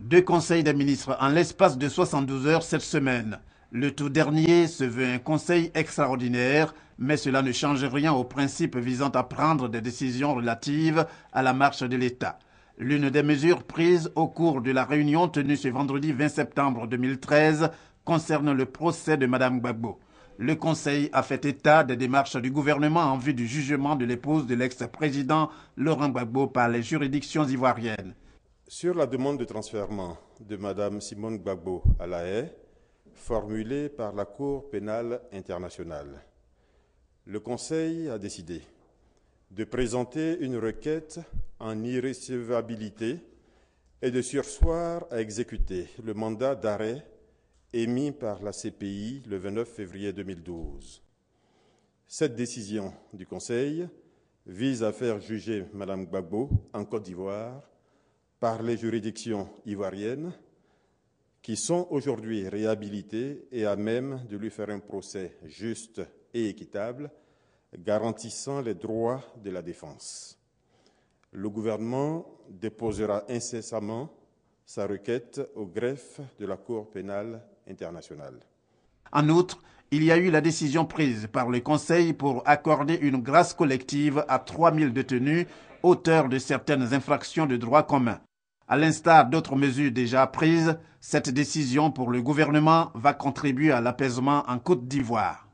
Deux conseils des ministres en l'espace de 72 heures cette semaine. Le tout dernier se veut un conseil extraordinaire, mais cela ne change rien au principe visant à prendre des décisions relatives à la marche de l'État. L'une des mesures prises au cours de la réunion tenue ce vendredi 20 septembre 2013 concerne le procès de Mme Gbagbo. Le Conseil a fait état des démarches du gouvernement en vue du jugement de l'épouse de l'ex-président Laurent Gbagbo par les juridictions ivoiriennes. Sur la demande de transfert de Mme Simone Gbagbo à la haie, formulée par la Cour pénale internationale, le Conseil a décidé de présenter une requête en irrécevabilité et de sursoir à exécuter le mandat d'arrêt émis par la CPI le 29 février 2012. Cette décision du Conseil vise à faire juger Mme Gbagbo en Côte d'Ivoire par les juridictions ivoiriennes qui sont aujourd'hui réhabilitées et à même de lui faire un procès juste et équitable, garantissant les droits de la défense. Le gouvernement déposera incessamment sa requête au greffe de la Cour pénale internationale. En outre, il y a eu la décision prise par le Conseil pour accorder une grâce collective à 000 détenus auteur de certaines infractions de droit commun. À l'instar d'autres mesures déjà prises, cette décision pour le gouvernement va contribuer à l'apaisement en Côte d'Ivoire.